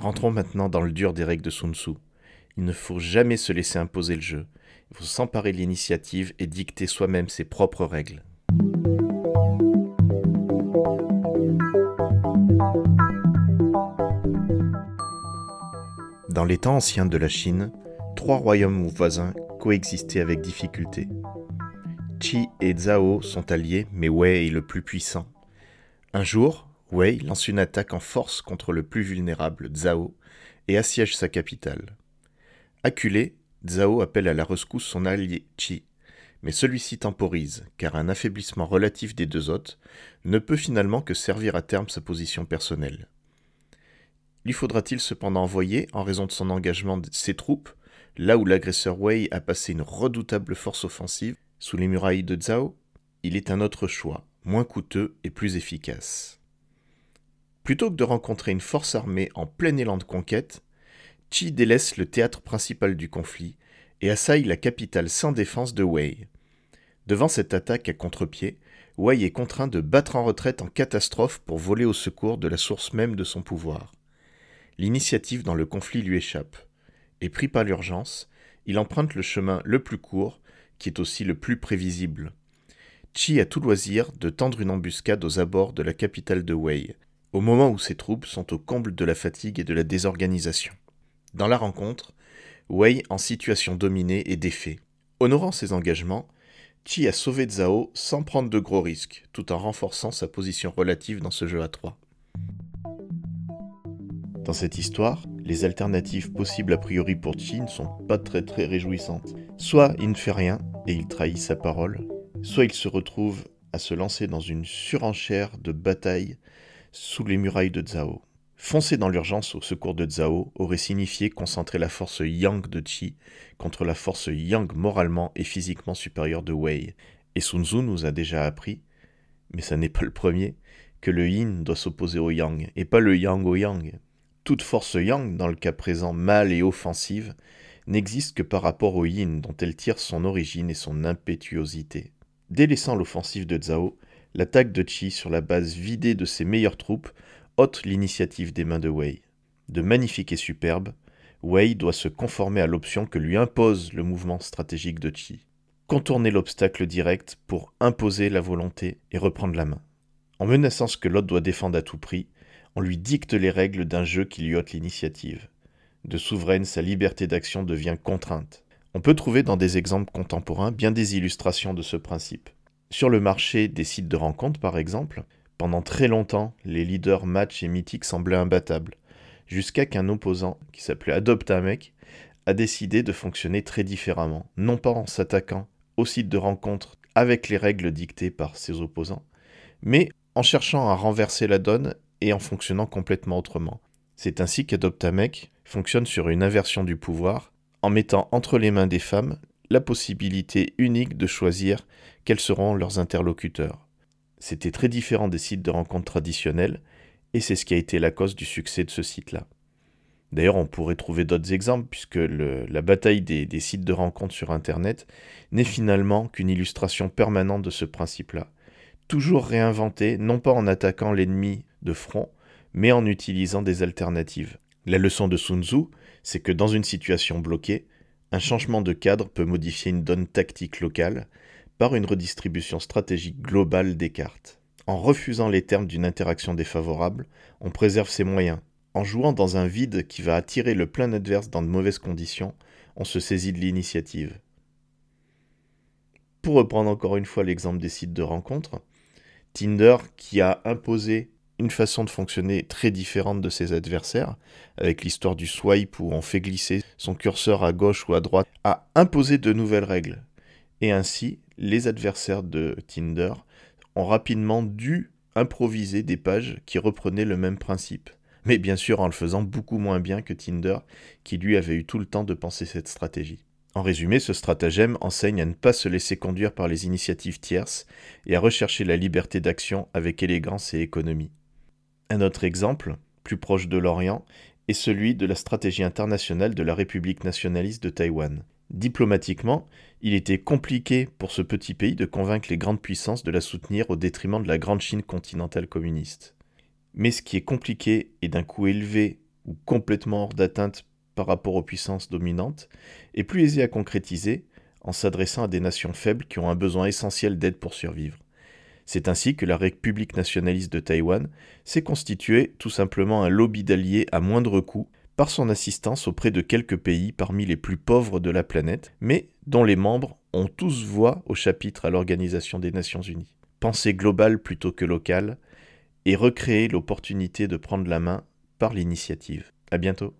Rentrons maintenant dans le dur des règles de Sun Tzu. Il ne faut jamais se laisser imposer le jeu. Il faut s'emparer de l'initiative et dicter soi-même ses propres règles. Dans les temps anciens de la Chine, trois royaumes voisins coexistaient avec difficulté. Qi et Zhao sont alliés, mais Wei est le plus puissant. Un jour, Wei lance une attaque en force contre le plus vulnérable, Zhao, et assiège sa capitale. Acculé, Zhao appelle à la rescousse son allié Qi, mais celui-ci temporise, car un affaiblissement relatif des deux hôtes ne peut finalement que servir à terme sa position personnelle. Lui faudra-t-il cependant envoyer, en raison de son engagement, ses troupes, là où l'agresseur Wei a passé une redoutable force offensive, sous les murailles de Zhao Il est un autre choix, moins coûteux et plus efficace. Plutôt que de rencontrer une force armée en plein élan de conquête, Chi délaisse le théâtre principal du conflit et assaille la capitale sans défense de Wei. Devant cette attaque à contre-pied, Wei est contraint de battre en retraite en catastrophe pour voler au secours de la source même de son pouvoir. L'initiative dans le conflit lui échappe, et pris par l'urgence, il emprunte le chemin le plus court, qui est aussi le plus prévisible. Chi a tout loisir de tendre une embuscade aux abords de la capitale de Wei, au moment où ses troupes sont au comble de la fatigue et de la désorganisation. Dans la rencontre, Wei en situation dominée et défait. Honorant ses engagements, Chi a sauvé Zhao sans prendre de gros risques, tout en renforçant sa position relative dans ce jeu à 3. Dans cette histoire, les alternatives possibles a priori pour Qi ne sont pas très très réjouissantes. Soit il ne fait rien et il trahit sa parole, soit il se retrouve à se lancer dans une surenchère de bataille sous les murailles de Zhao. Foncer dans l'urgence au secours de Zhao aurait signifié concentrer la force yang de Qi contre la force yang moralement et physiquement supérieure de Wei. Et Sun Tzu nous a déjà appris, mais ça n'est pas le premier, que le yin doit s'opposer au yang, et pas le yang au yang. Toute force yang, dans le cas présent mâle et offensive, n'existe que par rapport au yin dont elle tire son origine et son impétuosité. Délaissant l'offensive de Zhao, L'attaque de Qi sur la base vidée de ses meilleures troupes ôte l'initiative des mains de Wei. De magnifique et superbe, Wei doit se conformer à l'option que lui impose le mouvement stratégique de Qi. Contourner l'obstacle direct pour imposer la volonté et reprendre la main. En menaçant ce que l'autre doit défendre à tout prix, on lui dicte les règles d'un jeu qui lui ôte l'initiative. De souveraine, sa liberté d'action devient contrainte. On peut trouver dans des exemples contemporains bien des illustrations de ce principe. Sur le marché des sites de rencontres, par exemple, pendant très longtemps, les leaders Match et mythique semblaient imbattables, jusqu'à qu'un opposant, qui s'appelait Adoptamec a décidé de fonctionner très différemment, non pas en s'attaquant aux sites de rencontre avec les règles dictées par ses opposants, mais en cherchant à renverser la donne et en fonctionnant complètement autrement. C'est ainsi qu'Adoptamec fonctionne sur une inversion du pouvoir, en mettant entre les mains des femmes la possibilité unique de choisir quels seront leurs interlocuteurs. C'était très différent des sites de rencontres traditionnels, et c'est ce qui a été la cause du succès de ce site-là. D'ailleurs, on pourrait trouver d'autres exemples, puisque la bataille des, des sites de rencontres sur Internet n'est finalement qu'une illustration permanente de ce principe-là. Toujours réinventé, non pas en attaquant l'ennemi de front, mais en utilisant des alternatives. La leçon de Sun Tzu, c'est que dans une situation bloquée, un changement de cadre peut modifier une donne tactique locale par une redistribution stratégique globale des cartes. En refusant les termes d'une interaction défavorable, on préserve ses moyens. En jouant dans un vide qui va attirer le plein adverse dans de mauvaises conditions, on se saisit de l'initiative. Pour reprendre encore une fois l'exemple des sites de rencontres, Tinder, qui a imposé une façon de fonctionner très différente de ses adversaires, avec l'histoire du swipe où on fait glisser son curseur à gauche ou à droite, a imposé de nouvelles règles. Et ainsi, les adversaires de Tinder ont rapidement dû improviser des pages qui reprenaient le même principe. Mais bien sûr en le faisant beaucoup moins bien que Tinder, qui lui avait eu tout le temps de penser cette stratégie. En résumé, ce stratagème enseigne à ne pas se laisser conduire par les initiatives tierces et à rechercher la liberté d'action avec élégance et économie. Un autre exemple, plus proche de l'Orient, est celui de la stratégie internationale de la République nationaliste de Taïwan. Diplomatiquement, il était compliqué pour ce petit pays de convaincre les grandes puissances de la soutenir au détriment de la grande Chine continentale communiste. Mais ce qui est compliqué et d'un coût élevé ou complètement hors d'atteinte par rapport aux puissances dominantes est plus aisé à concrétiser en s'adressant à des nations faibles qui ont un besoin essentiel d'aide pour survivre. C'est ainsi que la République nationaliste de Taïwan s'est constituée tout simplement un lobby d'alliés à moindre coût par son assistance auprès de quelques pays parmi les plus pauvres de la planète, mais dont les membres ont tous voix au chapitre à l'Organisation des Nations Unies. Pensez global plutôt que local et recréer l'opportunité de prendre la main par l'initiative. À bientôt.